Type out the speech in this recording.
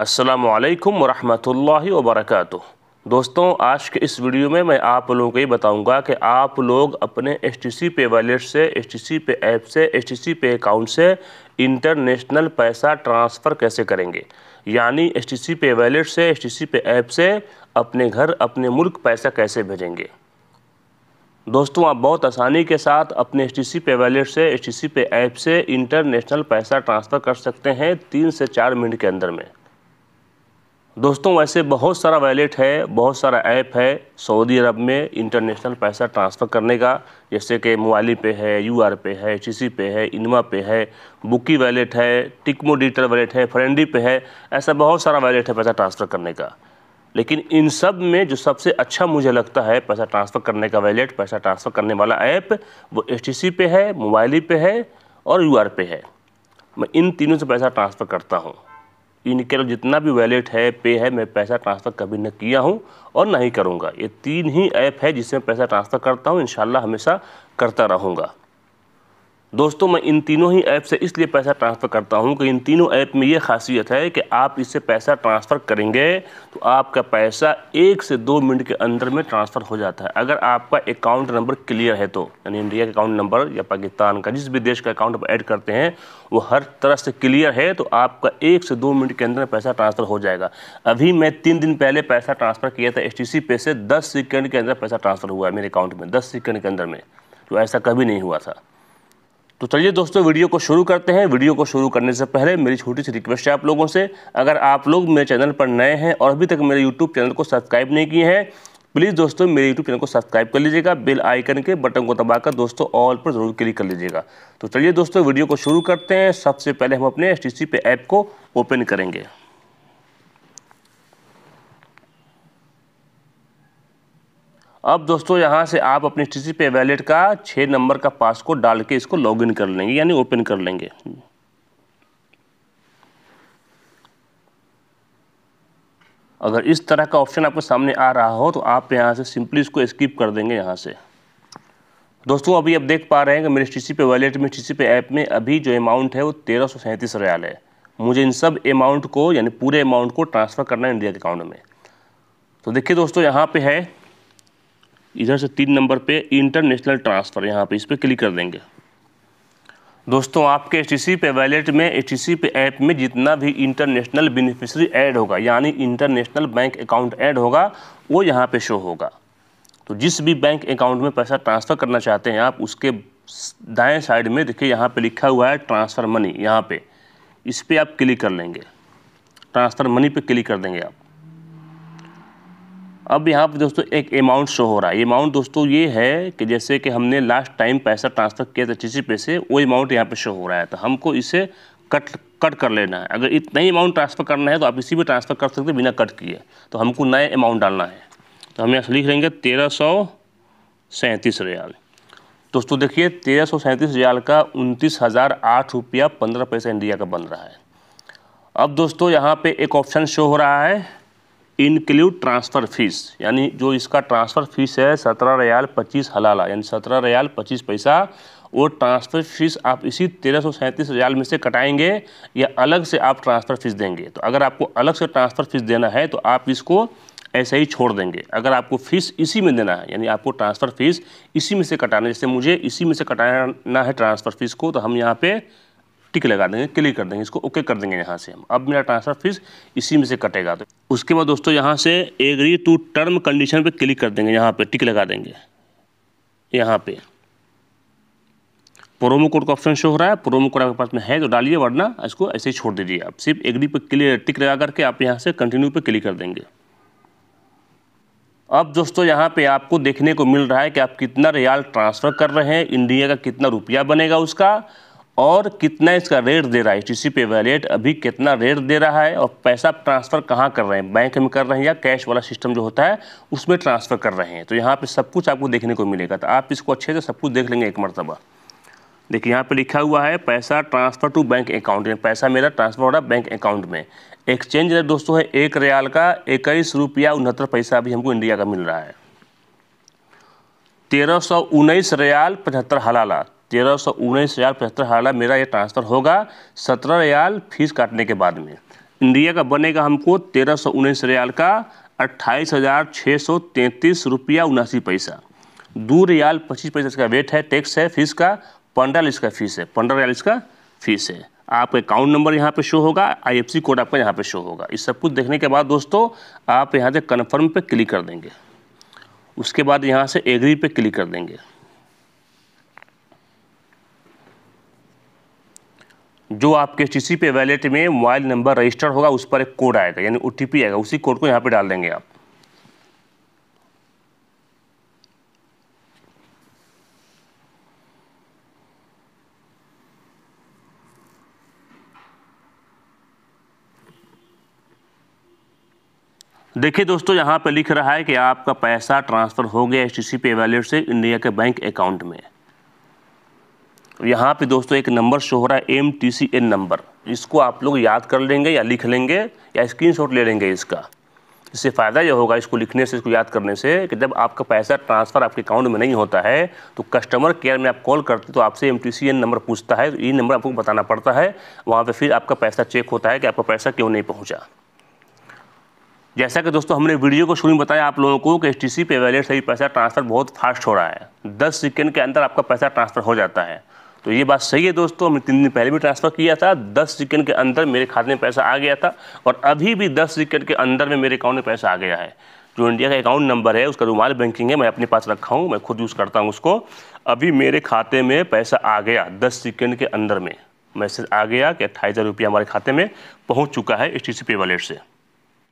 असलकम वरहमल वबरक दोस्तों आज के इस वीडियो में मैं आप लोगों को ये बताऊंगा कि आप लोग अपने एस टी सी पे वॉलेट से एस टी सी पे ऐप से एस टी सी पे अकाउंट से इंटरनेशनल पैसा ट्रांसफ़र कैसे करेंगे यानी एस टी सी पे वॉलेट से एस टी सी पे ऐप से अपने घर अपने मुल्क पैसा कैसे भेजेंगे दोस्तों आप बहुत आसानी के साथ अपने एस टी सी पे वैलेट से एस टी सी पे ऐप से इंटरनेशनल पैसा ट्रांसफ़र कर सकते हैं तीन से चार मिनट के अंदर में दोस्तों वैसे बहुत सारा वैलेट है बहुत सारा ऐप है सऊदी अरब में इंटरनेशनल पैसा ट्रांसफ़र करने का जैसे कि मोबाइल पे है यू आर पे है एच पे है इनमा पे है बुकी वैलेट है टिकमो डिजिटल वैलेट है फ्रेंडी पे है ऐसा बहुत सारा वैलेट है पैसा ट्रांसफ़र करने का लेकिन इन सब में जो सबसे अच्छा मुझे लगता है पैसा ट्रांसफ़र करने का वैलेट पैसा ट्रांसफ़र करने वाला ऐप वो एच पे है मोबाइल पे है और यू पे है मैं इन तीनों से पैसा ट्रांसफ़र करता हूँ इनके जितना भी वैलेट है पे है मैं पैसा ट्रांसफ़र कभी न किया हूँ और ना ही करूँगा ये तीन ही ऐप है जिससे पैसा ट्रांसफ़र करता हूँ इन हमेशा करता रहूँगा दोस्तों मैं इन तीनों ही ऐप से इसलिए पैसा ट्रांसफ़र करता हूं कि इन तीनों ऐप में ये खासियत है कि आप इससे पैसा ट्रांसफ़र करेंगे तो आपका पैसा एक से दो मिनट के अंदर में ट्रांसफ़र हो जाता है अगर आपका अकाउंट नंबर क्लियर है तो यानी इंडिया का अकाउंट नंबर या पाकिस्तान का जिस भी देश का अकाउंट ऐड करते हैं वो हर तरह से क्लियर है तो आपका एक से दो मिनट के अंदर पैसा ट्रांसफ़र हो जाएगा अभी मैं तीन दिन पहले पैसा ट्रांसफ़र किया था एस पे से दस सेकेंड के अंदर पैसा ट्रांसफ़र हुआ है मेरे अकाउंट में दस सेकेंड के अंदर में तो ऐसा कभी नहीं हुआ था तो चलिए दोस्तों वीडियो को शुरू करते हैं वीडियो को शुरू करने से पहले मेरी छोटी सी रिक्वेस्ट है आप लोगों से अगर आप लोग मेरे चैनल पर नए हैं और अभी तक मेरे यूट्यूब चैनल को सब्सक्राइब नहीं किए हैं प्लीज़ दोस्तों मेरे यूट्यूब चैनल को सब्सक्राइब कर लीजिएगा बेल आइकन के बटन को दबाकर दोस्तों ऑल पर जरूर क्लिक कर लीजिएगा तो चलिए दोस्तों वीडियो को शुरू करते हैं सबसे पहले हम अपने एस पे ऐप को ओपन करेंगे अब दोस्तों यहाँ से आप अपने टी पे वैलेट का छः नंबर का पासकोड डाल के इसको लॉगिन कर लेंगे यानी ओपन कर लेंगे अगर इस तरह का ऑप्शन आपके सामने आ रहा हो तो आप यहाँ से सिंपली इसको स्किप कर देंगे यहाँ से दोस्तों अभी आप देख पा रहे हैं कि मेरे टी पे वैलेट में टी पे ऐप में अभी जो अमाउंट है वो तेरह सौ सैंतीस रियाल है मुझे इन सब अमाउंट को यानी पूरे अमाउंट को ट्रांसफ़र करना है इंडिया के अकाउंट में तो देखिए दोस्तों यहाँ पे है इधर से तीन नंबर पे इंटरनेशनल ट्रांसफ़र यहाँ पे इस पर क्लिक कर देंगे दोस्तों आपके एच पे वैलेट में एच पे ऐप में जितना भी इंटरनेशनल बेनिफिशरी ऐड होगा यानी इंटरनेशनल बैंक अकाउंट ऐड होगा वो यहाँ पे शो होगा तो जिस भी बैंक अकाउंट में पैसा ट्रांसफ़र करना चाहते हैं आप उसके दाएं साइड में देखिए यहाँ पे लिखा हुआ है ट्रांसफ़र मनी यहाँ पे इस पर आप क्लिक कर लेंगे ट्रांसफ़र मनी पे क्लिक कर देंगे आप अब यहाँ पर दोस्तों एक अमाउंट शो हो रहा है अमाउंट दोस्तों ये है कि जैसे कि हमने लास्ट टाइम पैसा ट्रांसफ़र किया था किसी पे से वो अमाउंट यहाँ पे शो हो रहा है तो हमको इसे कट कट कर लेना है अगर इतना ही अमाउंट ट्रांसफ़र करना है तो आप इसी भी ट्रांसफ़र कर सकते बिना कट किए तो हमको नए अमाउंट डालना है तो हम यहाँ लिख लेंगे तेरह सौ सैंतीस रियाल दोस्तों देखिए तेरह सौ सैंतीस रियाल का उनतीस हज़ार आठ रुपया पंद्रह पैसा इंडिया का बन रहा है अब दोस्तों यहाँ पे एक ऑप्शन शो हो रहा है इनक्लूड ट्रांसफ़र फीस यानी जो इसका ट्रांसफ़र फीस है सत्रह रियाल पच्चीस हलाला यानी सत्रह रियाल पच्चीस पैसा वो ट्रांसफ़र फीस आप इसी तेरह सौ सैंतीस रियाल में से कटाएंगे या अलग से आप ट्रांसफ़र फीस देंगे तो अगर आपको अलग से ट्रांसफ़र फीस देना है तो आप इसको ऐसे ही छोड़ देंगे अगर आपको फ़ीस इसी में देना है यानी आपको ट्रांसफ़र फ़ीस इसी में से कटाना है जैसे मुझे इसी में से कटाना है ट्रांसफ़र फ़ीस को तो हम यहाँ पे टिक लगा देंगे क्लिक कर देंगे इसको ओके कर देंगे यहाँ से हम अब मेरा ट्रांसफर फीस इसी में से कटेगा तो उसके बाद दोस्तों यहाँ से एग्री टू टर्म कंडीशन पे क्लिक कर देंगे यहाँ पे टिक लगा देंगे यहाँ पे प्रोमो कोड का ऑप्शन शो हो रहा है प्रोमो कोड आपके पास में है तो डालिए वरना इसको ऐसे ही छोड़ दीजिए आप सिर्फ एग्री पर क्लियर टिक लगा करके आप यहाँ से कंटिन्यू पर क्लिक कर देंगे अब दोस्तों यहाँ पे आपको देखने को मिल रहा है कि आप कितना रियाल ट्रांसफ़र कर रहे हैं इंडिया का कितना रुपया बनेगा उसका और कितना इसका रेट दे रहा है टी सी पे वैलेट अभी कितना रेट दे रहा है और पैसा ट्रांसफ़र कहाँ कर रहे हैं बैंक में कर रहे हैं या कैश वाला सिस्टम जो होता है उसमें ट्रांसफ़र कर रहे हैं तो यहाँ पे सब कुछ आपको देखने को मिलेगा तो आप इसको अच्छे से सब कुछ देख लेंगे एक मरतबा देखिए यहाँ पे लिखा हुआ है पैसा ट्रांसफ़र टू बैंक अकाउंट में पैसा मेरा ट्रांसफ़र हो रहा है बैंक अकाउंट में एक्सचेंज रेट दोस्तों है एक रियाल का इक्कीस रुपया उनहत्तर पैसा अभी हमको इंडिया का मिल रहा है तेरह सौ उन्नीस रियाल पचहत्तर हलाला तेरह सौ उन्नीस हज़ार पचहत्तर हालांकि मेरा ये ट्रांसफ़र होगा सत्रह रियाल फीस काटने के बाद में इंडिया का बनेगा हमको तेरह सौ उन्नीस रियाल का अट्ठाईस हज़ार छः सौ तैंतीस रुपया उनासी पैसा दो रियाल पच्चीस पैसा इसका वेट है टैक्स है फीस का पंद्रह इसका फीस है पंद्रह रियाल इसका फीस है आपका अकाउंट नंबर यहाँ पे शो होगा आईएफसी कोड आपका यहाँ पे शो होगा इस सब कुछ देखने के बाद दोस्तों आप यहाँ से कन्फर्म पे क्लिक कर देंगे उसके बाद यहाँ से एग्री पे क्लिक कर देंगे जो आपके टी पे वैलेट में मोबाइल नंबर रजिस्टर होगा उस पर एक कोड आएगा यानी ओ आएगा उसी कोड को यहाँ पर डाल देंगे आप देखिए दोस्तों यहाँ पे लिख रहा है कि आपका पैसा ट्रांसफ़र हो गया एस टी सी पे वैलेट से इंडिया के बैंक अकाउंट में यहाँ पे दोस्तों एक नंबर शो हो रहा है M T C N number इसको आप लोग याद कर लेंगे या लिख लेंगे या शॉट ले लेंगे इसका इससे फ़ायदा यह होगा इसको लिखने से इसको याद करने से कि जब आपका पैसा ट्रांसफ़र आपके अकाउंट में नहीं होता है तो कस्टमर केयर में आप कॉल करते तो आपसे एम नंबर पूछता है तो ये नंबर आपको बताना पड़ता है वहाँ पर फिर आपका पैसा चेक होता है कि आपका पैसा क्यों नहीं पहुँचा जैसा कि दोस्तों हमने वीडियो को शुरू में बताया आप लोगों को कि एस टी सी पे वैलेट से पैसा ट्रांसफ़र बहुत फास्ट हो रहा है दस सेकेंड के अंदर आपका पैसा ट्रांसफ़र हो जाता है तो ये बात सही है दोस्तों हमने तीन दिन पहले भी ट्रांसफ़र किया था दस सेकेंड के अंदर मेरे खाते में पैसा आ गया था और अभी भी दस सेकेंड के अंदर में मेरे अकाउंट में पैसा आ गया है जो इंडिया का अकाउंट नंबर है उसका रुमाल बैंकिंग है मैं अपने पास रखा हूँ मैं खुद यूज़ करता हूँ उसको अभी मेरे खाते में पैसा आ गया दस सेकेंड के अंदर में मैसेज आ गया कि अट्ठाईस हज़ार रुपया हमारे खाते में पहुँच चुका है एस टी सी पे वॉलेट से